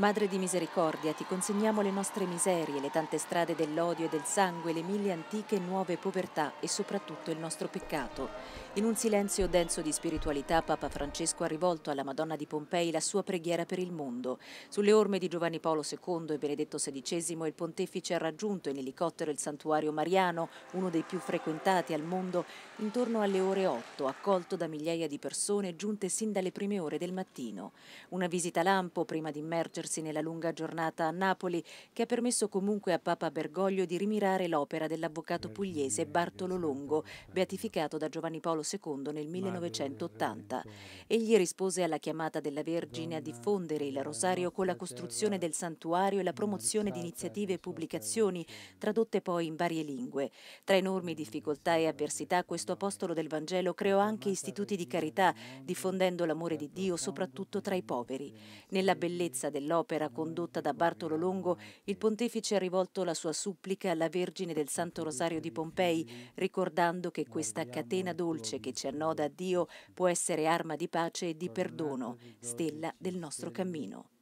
Madre di misericordia, ti consegniamo le nostre miserie, le tante strade dell'odio e del sangue, le mille antiche e nuove povertà e soprattutto il nostro peccato. In un silenzio denso di spiritualità, Papa Francesco ha rivolto alla Madonna di Pompei la sua preghiera per il mondo. Sulle orme di Giovanni Paolo II e Benedetto XVI, il pontefice ha raggiunto in elicottero il santuario mariano, uno dei più frequentati al mondo, intorno alle ore 8, accolto da migliaia di persone giunte sin dalle prime ore del mattino. Una visita lampo prima di immergersi concludersi nella lunga giornata a Napoli che ha permesso comunque a Papa Bergoglio di rimirare l'opera dell'avvocato pugliese Bartolo Longo, beatificato da Giovanni Paolo II nel 1980. Egli rispose alla chiamata della Vergine a diffondere il rosario con la costruzione del santuario e la promozione di iniziative e pubblicazioni, tradotte poi in varie lingue. Tra enormi difficoltà e avversità questo apostolo del Vangelo creò anche istituti di carità, diffondendo l'amore di Dio soprattutto tra i poveri. Nella bellezza dell'opera opera condotta da Bartolo Longo, il pontefice ha rivolto la sua supplica alla Vergine del Santo Rosario di Pompei, ricordando che questa catena dolce che ci annoda a Dio può essere arma di pace e di perdono, stella del nostro cammino.